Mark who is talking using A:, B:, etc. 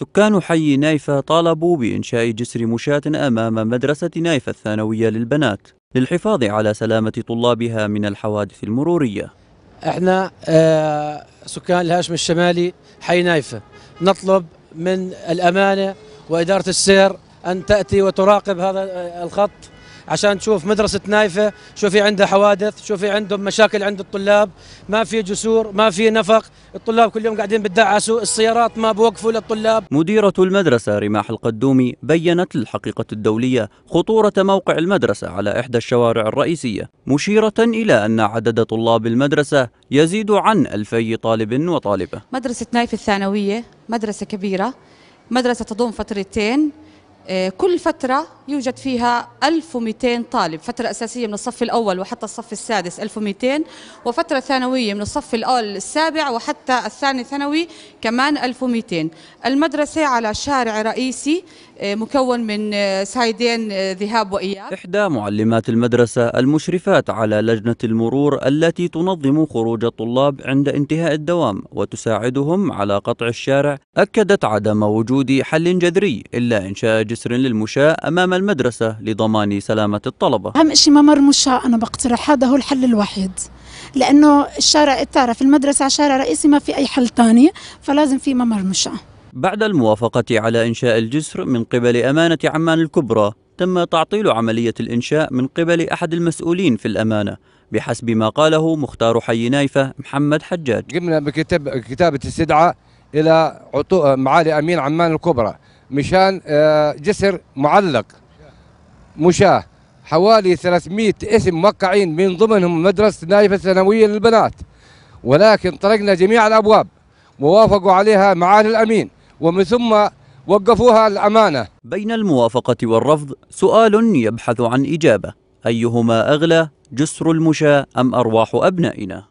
A: سكان حي نايفة طالبوا بإنشاء جسر مشاة أمام مدرسة نايفة الثانوية للبنات للحفاظ على سلامة طلابها من الحوادث المرورية
B: احنا آه، سكان الهاشم الشمالي حي نايفة نطلب من الأمانة وإدارة السير أن تأتي وتراقب هذا آه، الخط عشان تشوف مدرسه نايفه شو في عندها حوادث شو في عندهم مشاكل عند الطلاب ما في جسور ما في نفق الطلاب كل يوم قاعدين بتدعسوا السيارات ما بوقفوا للطلاب
A: مديره المدرسه رماح القدومي بينت للحقيقه الدوليه خطوره موقع المدرسه على احدى الشوارع الرئيسيه مشيره الى ان عدد طلاب المدرسه يزيد عن ألفي طالب وطالبه
C: مدرسه نايفه الثانويه مدرسه كبيره مدرسه تضم فترتين آه، كل فترة يوجد فيها 1200 طالب فترة أساسية من الصف الأول وحتى الصف السادس 1200 وفترة ثانوية من الصف الأول السابع وحتى الثاني ثانوي كمان 1200 المدرسة على شارع رئيسي آه، مكون من آه، سايدين ذهاب وإياب
A: إحدى معلمات المدرسة المشرفات على لجنة المرور التي تنظم خروج الطلاب عند انتهاء الدوام وتساعدهم على قطع الشارع أكدت عدم وجود حل جذري إلا إنشاء جسر للمشاة أمام المدرسة لضمان سلامة الطلبة أهم
D: شيء ممر مشاة أنا بقترح هذا هو الحل الوحيد لأنه الشارع التعرف المدرسة شارع رئيسي ما في أي حل ثاني فلازم في ممر مشاة
A: بعد الموافقة على إنشاء الجسر من قبل أمانة عمان الكبرى تم تعطيل عملية الإنشاء من قبل أحد المسؤولين في الأمانة بحسب ما قاله مختار حي نايفة محمد حجاج قمنا بكتابة استدعاء إلى معالي
E: أمين عمان الكبرى مشان آه، جسر معلق مشاه حوالي 300 اسم موقعين من ضمنهم مدرسة نايفة الثانوية للبنات ولكن طرقنا جميع الأبواب ووافقوا عليها معالي الأمين ومن
A: ثم وقفوها الأمانة بين الموافقة والرفض سؤال يبحث عن إجابة أيهما أغلى جسر المشاة أم أرواح أبنائنا؟